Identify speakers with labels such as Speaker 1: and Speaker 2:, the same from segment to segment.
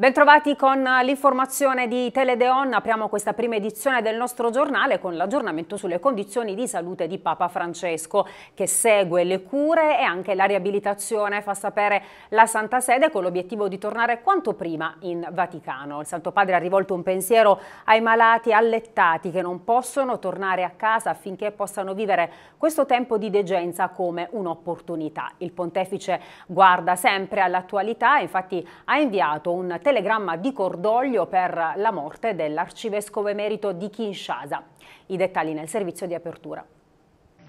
Speaker 1: Bentrovati con l'informazione di Teledeon, apriamo questa prima edizione del nostro giornale con l'aggiornamento sulle condizioni di salute di Papa Francesco che segue le cure e anche la riabilitazione, fa sapere la Santa Sede con l'obiettivo di tornare quanto prima in Vaticano. Il Santo Padre ha rivolto un pensiero ai malati allettati che non possono tornare a casa affinché possano vivere questo tempo di degenza come un'opportunità. Il pontefice guarda sempre all'attualità, infatti ha inviato un telefono telegramma di cordoglio per la morte dell'arcivescovo emerito di Kinshasa. I dettagli nel servizio di apertura.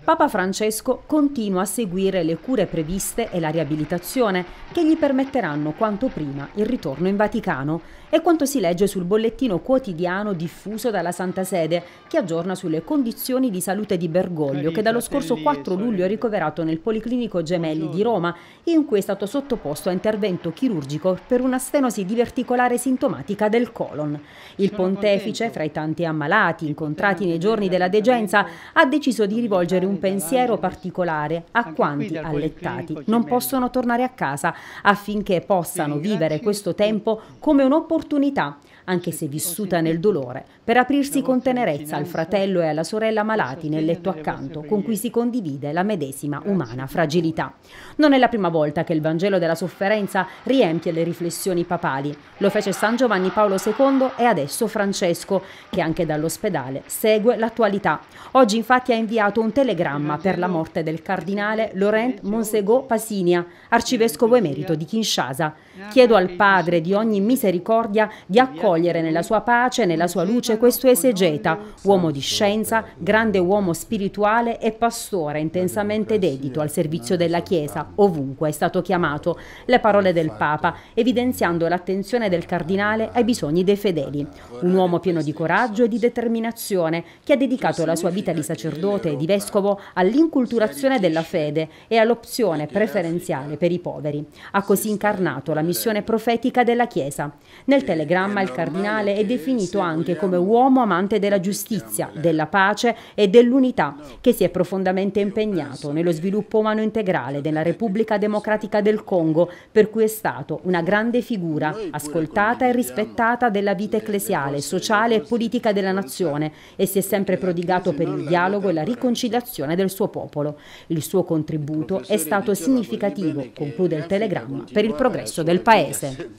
Speaker 1: Papa Francesco continua a seguire le cure previste e la riabilitazione che gli permetteranno quanto prima il ritorno in Vaticano. È quanto si legge sul bollettino quotidiano diffuso dalla Santa Sede che aggiorna sulle condizioni di salute di Bergoglio che dallo scorso 4 luglio è ricoverato nel Policlinico Gemelli di Roma in cui è stato sottoposto a intervento chirurgico per una stenosi diverticolare sintomatica del colon. Il pontefice, fra i tanti ammalati ecco, incontrati nei giorni della degenza, ha deciso di rivolgere un un pensiero particolare a quanti allettati non possono tornare a casa affinché possano vivere questo tempo come un'opportunità, anche se oh, vissuta nel dolore, per aprirsi con tenerezza al fratello e alla sorella malati nel letto accanto con cui si condivide la medesima umana fragilità. Non è la prima volta che il Vangelo della sofferenza riempie le riflessioni papali. Lo fece San Giovanni Paolo II e adesso Francesco, che anche dall'ospedale segue l'attualità. Oggi infatti ha inviato un telegramma telegramma per la morte del cardinale Laurent Monsego Pasinia, arcivescovo emerito di Kinshasa. Chiedo al Padre di ogni misericordia di accogliere nella sua pace, e nella sua luce, questo esegeta, uomo di scienza, grande uomo spirituale e pastore intensamente dedito al servizio della Chiesa, ovunque è stato chiamato, le parole del Papa, evidenziando l'attenzione del cardinale ai bisogni dei fedeli. Un uomo pieno di coraggio e di determinazione, che ha dedicato la sua vita di sacerdote e di vescovo all'inculturazione della fede e all'opzione preferenziale per i poveri. Ha così incarnato la missione profetica della Chiesa. Nel telegramma il cardinale è definito anche come uomo amante della giustizia, della pace e dell'unità, che si è profondamente impegnato nello sviluppo umano integrale della Repubblica Democratica del Congo, per cui è stato una grande figura, ascoltata e rispettata della vita ecclesiale, sociale e politica della nazione e si è sempre prodigato per il dialogo e la riconciliazione liberazione del suo popolo. Il suo contributo Professore è stato significativo, conclude il telegramma, per il progresso del Paese.